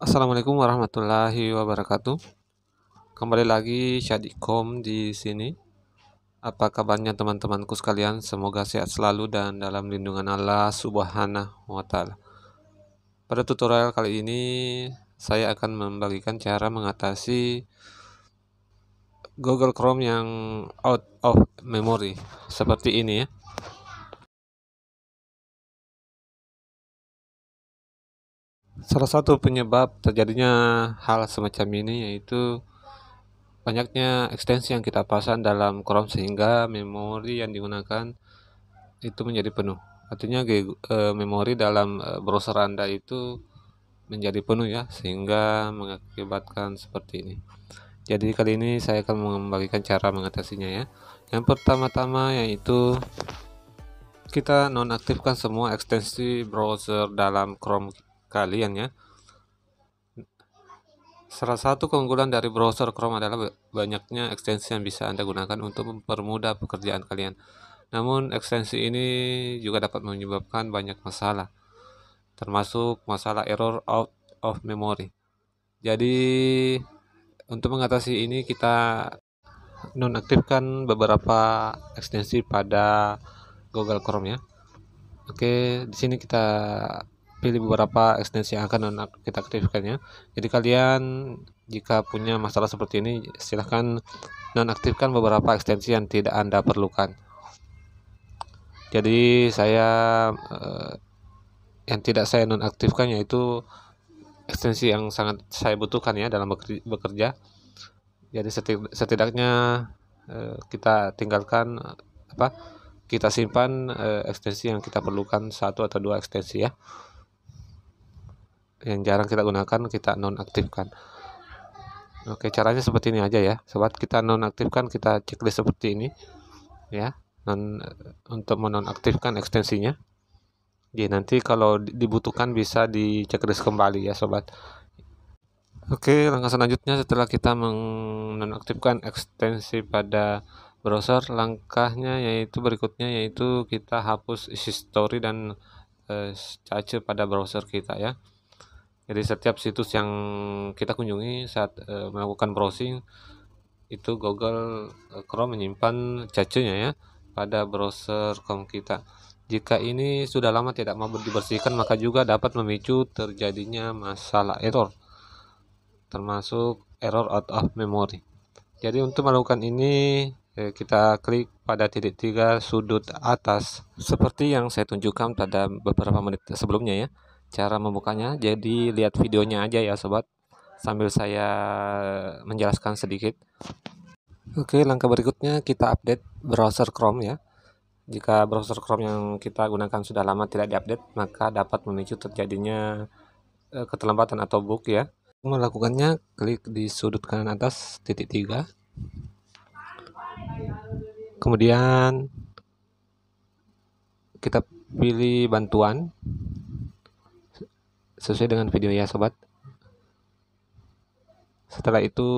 Assalamualaikum warahmatullahi wabarakatuh. Kembali lagi Syadikom di sini. Apa kabarnya teman-temanku sekalian? Semoga sehat selalu dan dalam lindungan Allah Subhanahu wa taala. Pada tutorial kali ini saya akan membagikan cara mengatasi Google Chrome yang out of memory seperti ini ya. Salah satu penyebab terjadinya hal semacam ini yaitu banyaknya ekstensi yang kita pasang dalam Chrome sehingga memori yang digunakan itu menjadi penuh. Artinya e, memori dalam e, browser Anda itu menjadi penuh ya sehingga mengakibatkan seperti ini. Jadi kali ini saya akan membagikan cara mengatasinya ya. Yang pertama-tama yaitu kita nonaktifkan semua ekstensi browser dalam Chrome kalian ya. Salah satu keunggulan dari browser Chrome adalah banyaknya ekstensi yang bisa Anda gunakan untuk mempermudah pekerjaan kalian. Namun, ekstensi ini juga dapat menyebabkan banyak masalah, termasuk masalah error out of memory. Jadi, untuk mengatasi ini kita nonaktifkan beberapa ekstensi pada Google Chrome ya. Oke, di sini kita pilih beberapa ekstensi yang akan kita ya. jadi kalian jika punya masalah seperti ini silahkan nonaktifkan beberapa ekstensi yang tidak anda perlukan jadi saya eh, yang tidak saya nonaktifkan yaitu ekstensi yang sangat saya butuhkan ya dalam bekerja jadi setidaknya eh, kita tinggalkan apa kita simpan ekstensi eh, yang kita perlukan satu atau dua ekstensi ya yang jarang kita gunakan kita nonaktifkan oke caranya seperti ini aja ya sobat kita nonaktifkan kita checklist seperti ini ya non untuk menonaktifkan ekstensinya jadi nanti kalau dibutuhkan bisa di checklist kembali ya sobat Oke, langkah selanjutnya setelah kita menonaktifkan ekstensi pada browser, langkahnya yaitu berikutnya yaitu kita hapus history dan eh, cache pada browser kita ya. Jadi setiap situs yang kita kunjungi saat e, melakukan browsing itu Google eh, Chrome menyimpan cache-nya ya pada browser Chrome kita. Jika ini sudah lama tidak mau dibersihkan maka juga dapat memicu terjadinya masalah error termasuk error out of memory. Jadi untuk melakukan ini eh, kita klik pada titik tiga sudut atas seperti yang saya tunjukkan pada beberapa menit sebelumnya ya cara membukanya jadi lihat videonya aja ya sobat sambil saya menjelaskan sedikit oke langkah berikutnya kita update browser Chrome ya jika browser Chrome yang kita gunakan sudah lama tidak diupdate maka dapat memicu terjadinya eh, keterlambatan atau bug ya melakukannya klik di sudut kanan atas titik tiga kemudian kita pilih bantuan sesuai dengan video ya sobat setelah itu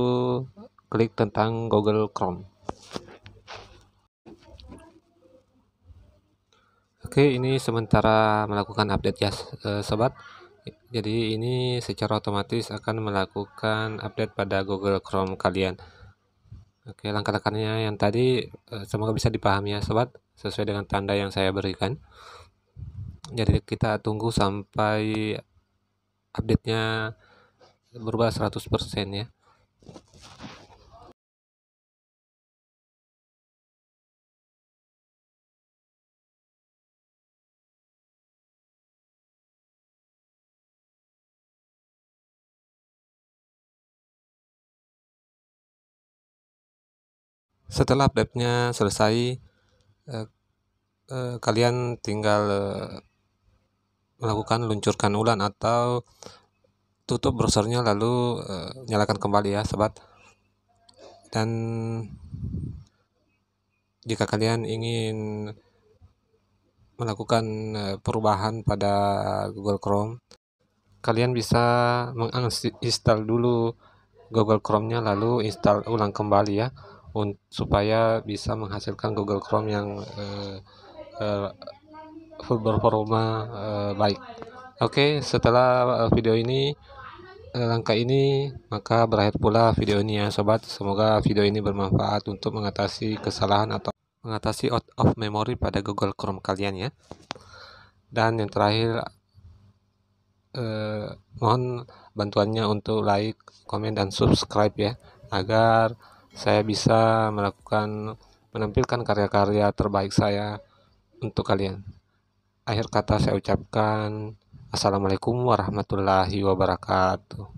klik tentang Google Chrome oke ini sementara melakukan update ya eh, sobat jadi ini secara otomatis akan melakukan update pada Google Chrome kalian oke langkah-langkahnya yang tadi eh, semoga bisa dipahami ya sobat sesuai dengan tanda yang saya berikan jadi kita tunggu sampai update-nya berubah 100% ya. Setelah update-nya selesai, eh, eh, kalian tinggal eh, melakukan luncurkan ulang atau tutup browsernya lalu uh, nyalakan kembali ya sobat dan jika kalian ingin melakukan eh, perubahan pada Google Chrome kalian bisa menginstal dulu Google Chrome-nya lalu install ulang kembali ya supaya bisa menghasilkan Google Chrome yang uh, uh, Performa uh, eh, baik. Oke, okay, setelah eh, video ini eh, langkah ini maka berakhir pula video ini ya sobat. Semoga video ini bermanfaat untuk mengatasi kesalahan atau mengatasi out of memory pada Google Chrome kalian ya. Dan yang terakhir eh, mohon bantuannya untuk like, komen dan subscribe ya agar saya bisa melakukan menampilkan karya-karya terbaik saya untuk kalian. Akhir kata saya ucapkan Assalamualaikum warahmatullahi wabarakatuh.